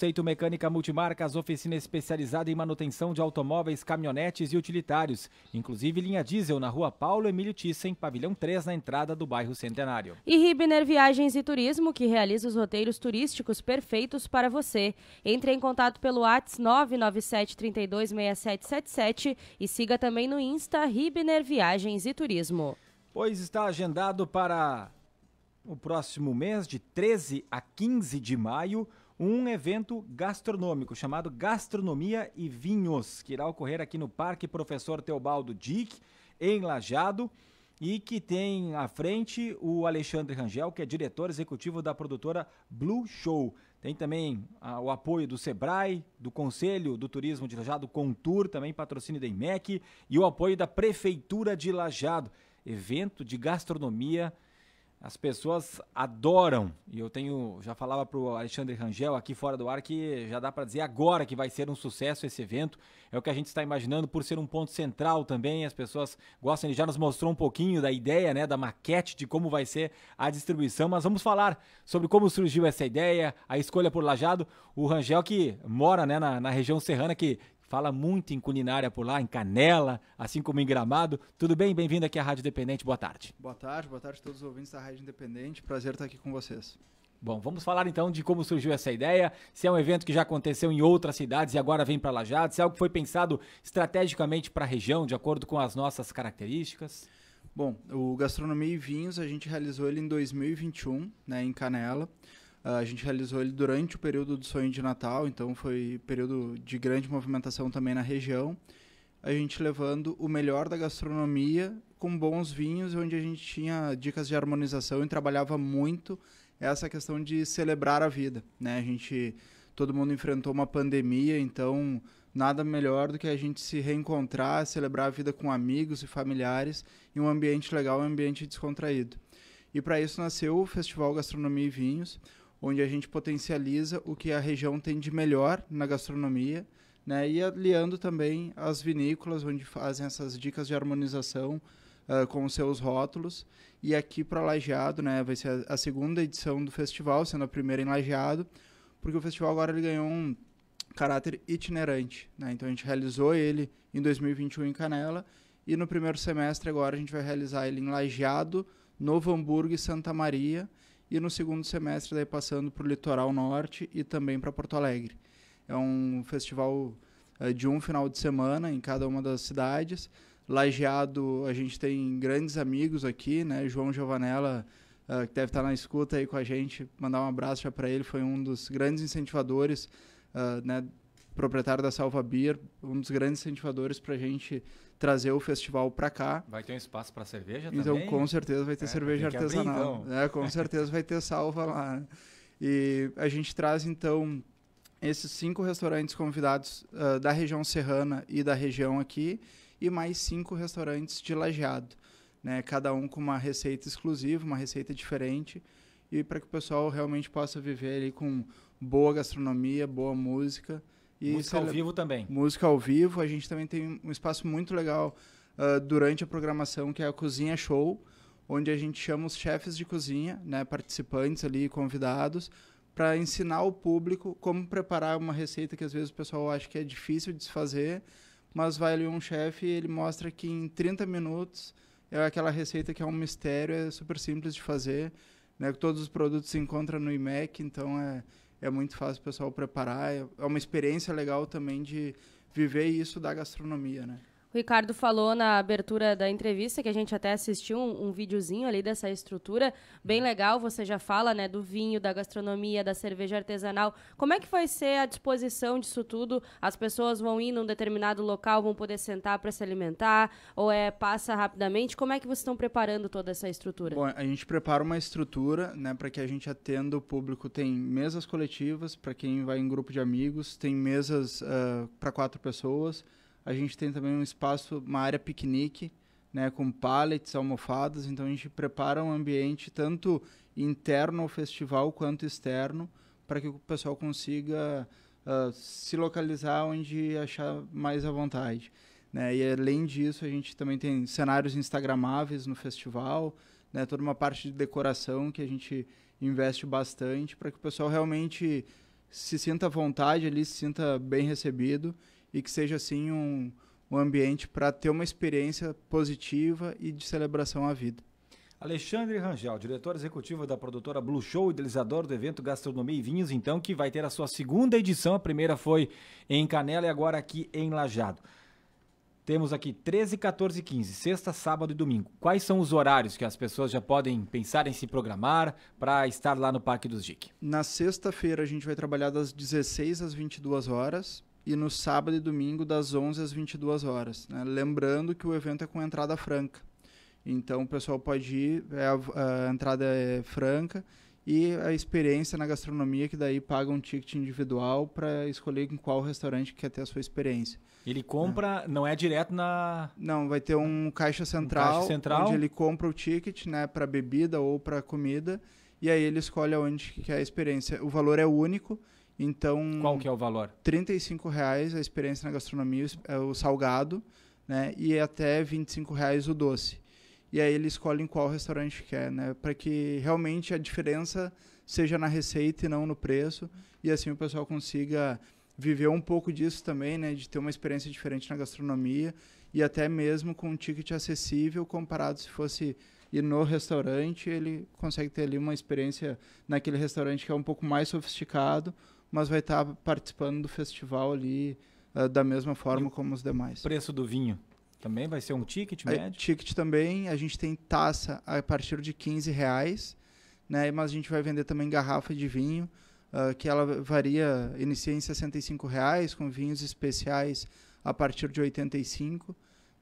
Seito Mecânica Multimarcas, oficina especializada em manutenção de automóveis, caminhonetes e utilitários, inclusive linha diesel na rua Paulo Emílio Thyssen, pavilhão 3, na entrada do bairro Centenário. E Ribner Viagens e Turismo, que realiza os roteiros turísticos perfeitos para você. Entre em contato pelo ATS 997326777 e siga também no Insta Ribner Viagens e Turismo. Pois está agendado para o próximo mês, de 13 a 15 de maio, um evento gastronômico chamado Gastronomia e Vinhos, que irá ocorrer aqui no Parque Professor Teobaldo Dick, em Lajado, e que tem à frente o Alexandre Rangel, que é diretor executivo da produtora Blue Show. Tem também ah, o apoio do Sebrae, do Conselho do Turismo de Lajado, Contour, também patrocínio da IMEC, e o apoio da Prefeitura de Lajado. Evento de gastronomia as pessoas adoram. E eu tenho, já falava para o Alexandre Rangel aqui fora do ar que já dá para dizer agora que vai ser um sucesso esse evento. É o que a gente está imaginando por ser um ponto central também. As pessoas gostam. Ele já nos mostrou um pouquinho da ideia, né, da maquete de como vai ser a distribuição. Mas vamos falar sobre como surgiu essa ideia, a escolha por Lajado. O Rangel que mora, né, na, na região serrana que fala muito em culinária por lá, em Canela, assim como em Gramado. Tudo bem? Bem-vindo aqui à Rádio Independente. Boa tarde. Boa tarde, boa tarde a todos os ouvintes da Rádio Independente. Prazer estar aqui com vocês. Bom, vamos falar então de como surgiu essa ideia, se é um evento que já aconteceu em outras cidades e agora vem para Lajado, se é algo que foi pensado estrategicamente para a região, de acordo com as nossas características. Bom, o Gastronomia e Vinhos a gente realizou ele em 2021, né, em Canela. Ah, a gente realizou ele durante o período do sonho de Natal, então foi período de grande movimentação também na região. A gente levando o melhor da gastronomia com bons vinhos, onde a gente tinha dicas de harmonização e trabalhava muito essa questão de celebrar a vida, né? A gente todo mundo enfrentou uma pandemia, então nada melhor do que a gente se reencontrar, celebrar a vida com amigos e familiares em um ambiente legal, um ambiente descontraído. E para isso nasceu o Festival Gastronomia e Vinhos, onde a gente potencializa o que a região tem de melhor na gastronomia, né? E aliando também as vinícolas, onde fazem essas dicas de harmonização uh, com os seus rótulos. E aqui para Lajeado, né? Vai ser a, a, segunda edição do festival, sendo a primeira em Lajeado, porque o festival agora ele ganhou um caráter itinerante, né? Então a gente realizou ele em 2021 em Canela e no primeiro semestre agora a gente vai realizar ele em Lajeado, Novo Hamburgo e Santa Maria e no segundo semestre daí passando para o litoral norte e também para Porto Alegre. É um festival uh, de um final de semana em cada uma das cidades. Lajeado, a gente tem grandes amigos aqui, né? João Giovanella, uh, que deve estar tá na escuta aí com a gente, mandar um abraço já para ele, foi um dos grandes incentivadores, uh, né? Proprietário da Salva Beer, um dos grandes incentivadores para a gente trazer o festival para cá. Vai ter um espaço para cerveja então, também? Então, com certeza vai ter é, cerveja artesanal. Abrir, então. né? Com certeza vai ter salva lá. Né? E a gente traz, então, esses cinco restaurantes convidados uh, da região serrana e da região aqui, e mais cinco restaurantes de lajeado. Né? Cada um com uma receita exclusiva, uma receita diferente, e para que o pessoal realmente possa viver ali com boa gastronomia, boa música e música ao vivo também. Música ao vivo. A gente também tem um espaço muito legal uh, durante a programação, que é a Cozinha Show, onde a gente chama os chefes de cozinha, né, participantes ali, convidados, para ensinar o público como preparar uma receita que às vezes o pessoal acha que é difícil de se fazer, mas vai ali um chefe e ele mostra que em 30 minutos é aquela receita que é um mistério, é super simples de fazer, né? Todos os produtos se encontram no IMEC, então é é muito fácil o pessoal preparar. É, é uma experiência legal também de viver isso da gastronomia, né? O Ricardo falou na abertura da entrevista que a gente até assistiu um, um videozinho ali dessa estrutura, bem uhum. legal. Você já fala, né, do vinho, da gastronomia, da cerveja artesanal. Como é que vai ser a disposição disso tudo? As pessoas vão ir num determinado local, vão poder sentar para se alimentar ou é passa rapidamente? Como é que vocês estão preparando toda essa estrutura? Bom, a gente prepara uma estrutura, né, para que a gente atenda o público. Tem mesas coletivas para quem vai em grupo de amigos, tem mesas uh, ah, para quatro pessoas a gente tem também um espaço, uma área piquenique, né, com pallets, almofadas, então a gente prepara um ambiente tanto interno ao festival quanto externo para que o pessoal consiga uh, se localizar onde achar mais à vontade. Né? E além disso, a gente também tem cenários instagramáveis no festival, né? toda uma parte de decoração que a gente investe bastante para que o pessoal realmente se sinta à vontade ali, se sinta bem recebido e que seja assim um, um ambiente para ter uma experiência positiva e de celebração à vida. Alexandre Rangel, diretor executivo da produtora Blue Show, idealizador do evento Gastronomia e Vinhos, então, que vai ter a sua segunda edição. A primeira foi em Canela e agora aqui em Lajado. Temos aqui 13, 14 e 15, sexta, sábado e domingo. Quais são os horários que as pessoas já podem pensar em se programar para estar lá no Parque dos Dique? Na sexta-feira a gente vai trabalhar das 16 às 22 horas e no sábado e domingo das 11 às 22 horas. Né? Lembrando que o evento é com entrada franca, então o pessoal pode ir, é a, a, entrada é franca e a experiência na gastronomia que daí paga um ticket individual para escolher em qual restaurante quer ter a sua experiência. Ele compra, é. não é direto na Não, vai ter um caixa central, um caixa central. onde ele compra o ticket, né, para bebida ou para comida, e aí ele escolhe onde que quer a experiência. O valor é único então... Qual que é o valor? R$ reais a experiência na gastronomia, é, o salgado, né? E até R$ reais o doce. E aí ele escolhe em qual restaurante quer, né? Para que realmente a diferença seja na receita e não no preço. E assim o pessoal consiga viver um pouco disso também, né? De ter uma experiência diferente na gastronomia e até mesmo com um ticket acessível comparado se fosse ir no restaurante, ele consegue ter ali uma experiência naquele restaurante que é um pouco mais sofisticado mas vai estar tá participando do festival ali uh, da mesma forma e como os demais. Preço do vinho também vai ser um ticket médio? ticket também, a gente tem taça a partir de 15 reais, né? Mas a gente vai vender também garrafa de vinho, uh, que ela varia, inicia em 65 reais, com vinhos especiais a partir de 85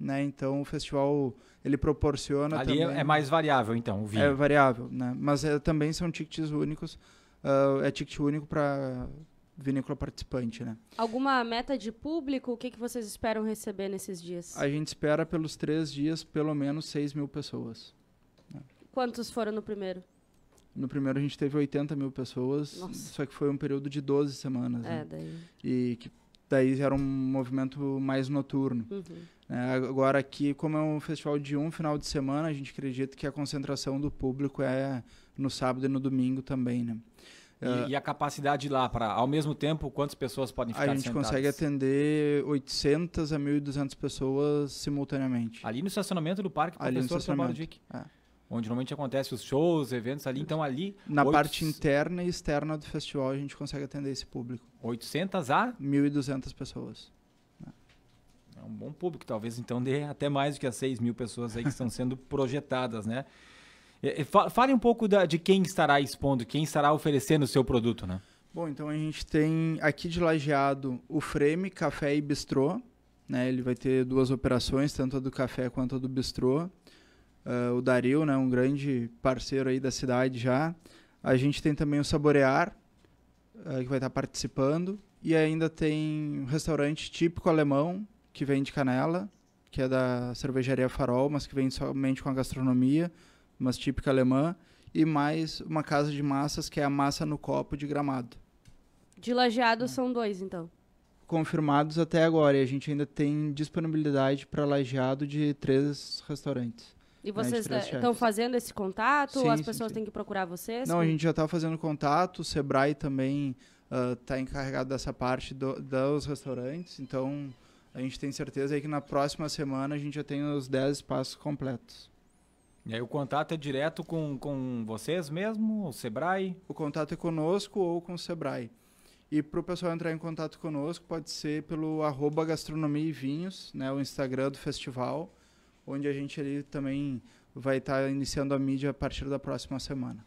né? Então o festival ele proporciona Ali é também, é mais variável então, o vinho. É variável, né? Mas é, também são tickets únicos uh, é ticket único para vinícola participante, né? Alguma meta de público? O que, que vocês esperam receber nesses dias? A gente espera pelos três dias pelo menos 6 mil pessoas. Né? Quantos foram no primeiro? No primeiro a gente teve 80 mil pessoas, Nossa. só que foi um período de 12 semanas. É, né? daí. E que daí era um movimento mais noturno. Uhum. É, agora aqui, como é um festival de um final de semana, a gente acredita que a concentração do público é no sábado e no domingo também, né? E, uh, e a capacidade lá para, ao mesmo tempo, quantas pessoas podem ficar A gente sentadas? consegue atender 800 a 1.200 pessoas simultaneamente. Ali no estacionamento do Parque ali Professor estacionamento Dick. É. Onde normalmente acontece os shows, eventos ali. Então ali... Na 8... parte interna e externa do festival a gente consegue atender esse público. 800 a? 1.200 pessoas. É um bom público, talvez então dê até mais do que as 6 mil pessoas aí que estão sendo projetadas, né? É, é, fale um pouco da, de quem estará expondo, quem estará oferecendo o seu produto, né? Bom, então a gente tem aqui de Lajeado o Frame Café e Bistrô. Né? Ele vai ter duas operações, tanto a do café quanto a do bistrô. Uh, o Daril, né? um grande parceiro aí da cidade já. A gente tem também o Saborear, uh, que vai estar participando. E ainda tem um restaurante típico alemão, que vem de canela, que é da cervejaria Farol, mas que vem somente com a gastronomia mas típica alemã, e mais uma casa de massas, que é a massa no copo de gramado. De lajeado é. são dois, então? Confirmados até agora, e a gente ainda tem disponibilidade para lajeado de três restaurantes. E né, vocês né, estão fazendo esse contato? Sim, As pessoas sim. têm que procurar vocês? Não, como? a gente já está fazendo contato, o Sebrae também está ah, uh, encarregado dessa parte do, dos restaurantes, então a gente tem certeza aí que na próxima semana a gente já tem os 10 espaços completos. E aí o contato é direto com, com vocês mesmo, o Sebrae? O contato é conosco ou com o Sebrae. E para o pessoal entrar em contato conosco, pode ser pelo arroba gastronomia e vinhos, né, o Instagram do festival, onde a gente ali também vai estar tá iniciando a mídia a partir da próxima semana.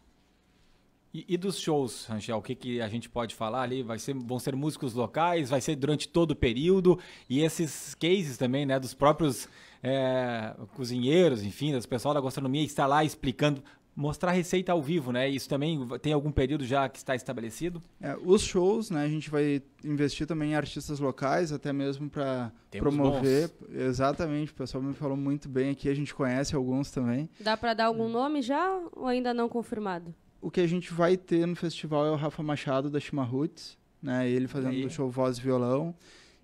E, e, dos shows, Rangel, o que, que a gente pode falar ali? Vai ser, vão ser músicos locais, vai ser durante todo o período, e esses cases também, né, dos próprios é, cozinheiros, enfim, das pessoal da gastronomia, está lá explicando, mostrar receita ao vivo, né? Isso também tem algum período já que está estabelecido? É, os shows, né, a gente vai investir também em artistas locais, até mesmo para promover. Bons. Exatamente, o pessoal me falou muito bem aqui, a gente conhece alguns também. Dá para dar algum nome já ou ainda não confirmado? o que a gente vai ter no festival é o Rafa Machado da Chimarruts, né? Ele fazendo o show voz e violão.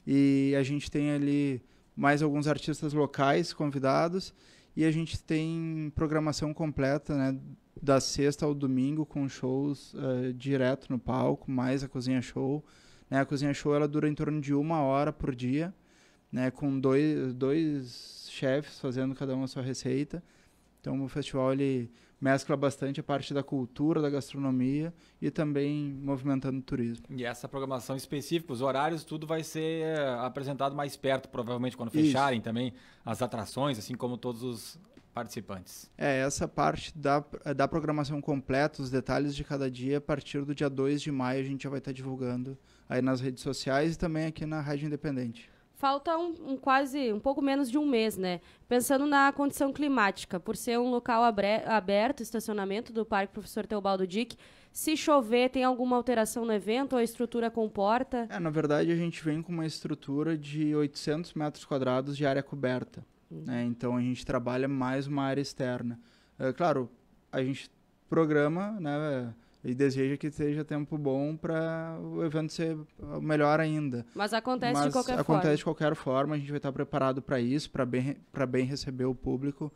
E a gente tem ali mais alguns artistas locais convidados e a gente tem programação completa, né? Da sexta ao domingo com shows uh, direto no palco, mais a cozinha show. Né? A cozinha show ela dura em torno de uma hora por dia, né? Com dois, dois chefes fazendo cada uma a sua receita. Então o festival ele mescla bastante a parte da cultura, da gastronomia e também movimentando o turismo. E essa programação específica, os horários, tudo vai ser eh, apresentado mais perto, provavelmente quando fecharem Isso. também as atrações, assim como todos os participantes. É, essa parte da, da programação completa, os detalhes de cada dia, a partir do dia 2 de maio a gente já vai estar divulgando aí nas redes sociais e também aqui na Rádio Independente falta um, um, quase um pouco menos de um mês, né? Pensando na condição climática, por ser um local aberto, estacionamento do Parque Professor Teobaldo Dick, se chover, tem alguma alteração no evento ou a estrutura comporta? É, na verdade, a gente vem com uma estrutura de 800 metros quadrados de área coberta. Hum. Né? Então, a gente trabalha mais uma área externa. É, claro, a gente programa, né? e deseja que seja tempo bom para o evento ser melhor ainda. Mas acontece Mas de qualquer acontece forma. Acontece de qualquer forma, a gente vai estar preparado para isso, para bem, bem receber o público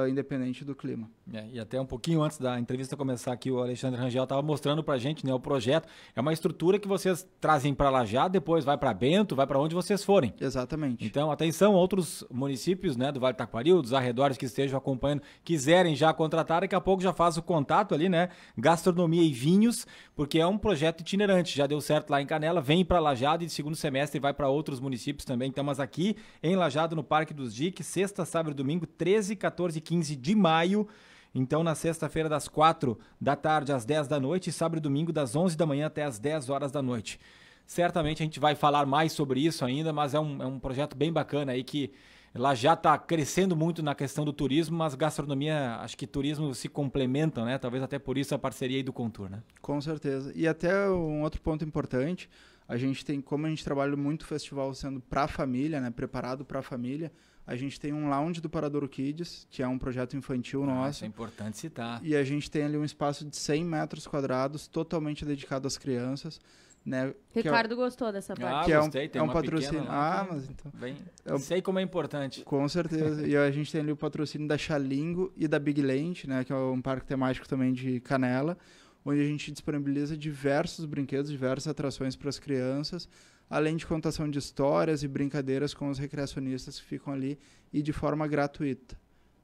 uh, independente do clima. É, e até um pouquinho antes da entrevista começar aqui, o Alexandre Rangel estava mostrando para a gente né, o projeto. É uma estrutura que vocês trazem para Lajado, depois vai para Bento, vai para onde vocês forem. Exatamente. Então, atenção, outros municípios né, do Vale do Taquaril, dos arredores que estejam acompanhando, quiserem já contratar, daqui a pouco já faz o contato ali, né? Gastronomia e vinhos, porque é um projeto itinerante. Já deu certo lá em Canela, vem para Lajado e de segundo semestre vai para outros municípios também. Estamos aqui em Lajado, no Parque dos Diques, sexta, sábado e domingo, 13, 14 e 15 de maio. Então, na sexta-feira, das 4 da tarde às 10 da noite, e sábado e domingo, das 11 da manhã até às 10 horas da noite. Certamente a gente vai falar mais sobre isso ainda, mas é um, é um projeto bem bacana aí que lá já está crescendo muito na questão do turismo, mas gastronomia, acho que turismo se complementam, né? Talvez até por isso a parceria aí do Contour, né? Com certeza. E até um outro ponto importante, a gente tem, como a gente trabalha muito o festival sendo para a família, né? Preparado para a família, a gente tem um lounge do Paradouro Kids, que é um projeto infantil ah, nosso. Isso é importante citar. E a gente tem ali um espaço de 100 metros quadrados, totalmente dedicado às crianças. Né? É Ricardo é, gostou dessa ah, parte. Ah, que é um, gostei, tem é um patrocínio. ah, mas então. Bem, é sei como é importante. Com certeza. e a gente tem ali o patrocínio da Xalingo e da Big Land, né? Que é um parque temático também de Canela, onde a gente disponibiliza diversos brinquedos, diversas atrações para as crianças além de contação de histórias e brincadeiras com os recreacionistas que ficam ali e de forma gratuita.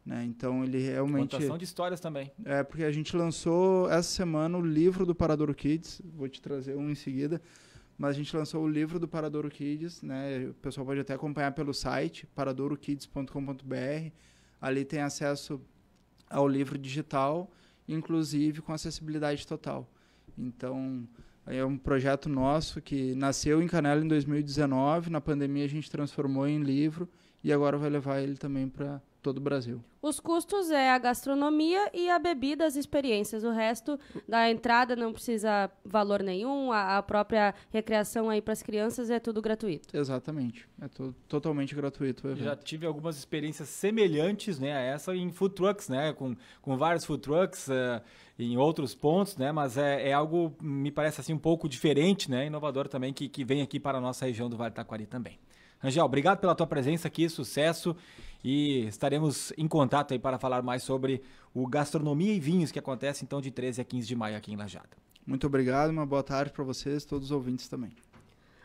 Né? Então ele realmente. Contação de histórias também. É, porque a gente lançou essa semana o livro do Paradouro Kids, vou te trazer um em seguida, mas a gente lançou o livro do Paradouro Kids, né? o pessoal pode até acompanhar pelo site, paradourokids.com.br. Ali tem acesso ao livro digital, inclusive com acessibilidade total. Então, é um projeto nosso que nasceu em Canela em 2019, na pandemia a gente transformou em livro e agora vai levar ele também para todo o Brasil. Os custos é a gastronomia e a bebida, as experiências. O resto da entrada não precisa valor nenhum, a, a própria recreação aí para as crianças é tudo gratuito. Exatamente, é to totalmente gratuito. Já tive algumas experiências semelhantes né, a essa em food trucks, né, com, com vários food trucks uh, em outros pontos, né, mas é, é, algo, me parece assim, um pouco diferente, né, inovador também, que, que vem aqui para a nossa região do Vale do Taquari também. Angel, obrigado pela tua presença aqui, sucesso e estaremos em contato aí para falar mais sobre o Gastronomia e Vinhos que acontece então de 13 a 15 de maio aqui em Lajada. Muito obrigado, uma boa tarde para vocês, todos os ouvintes também.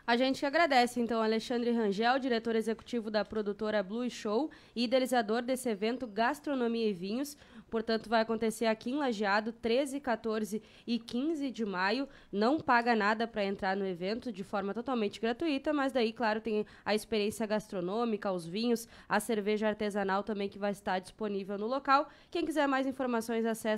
A gente agradece, então, Alexandre Rangel, diretor executivo da produtora Blue Show e idealizador desse evento Gastronomia e Vinhos. Portanto, vai acontecer aqui em Lajeado, 13, 14 e 15 de maio. Não paga nada para entrar no evento de forma totalmente gratuita, mas daí, claro, tem a experiência gastronômica, os vinhos, a cerveja artesanal também que vai estar disponível no local. Quem quiser mais informações, acesse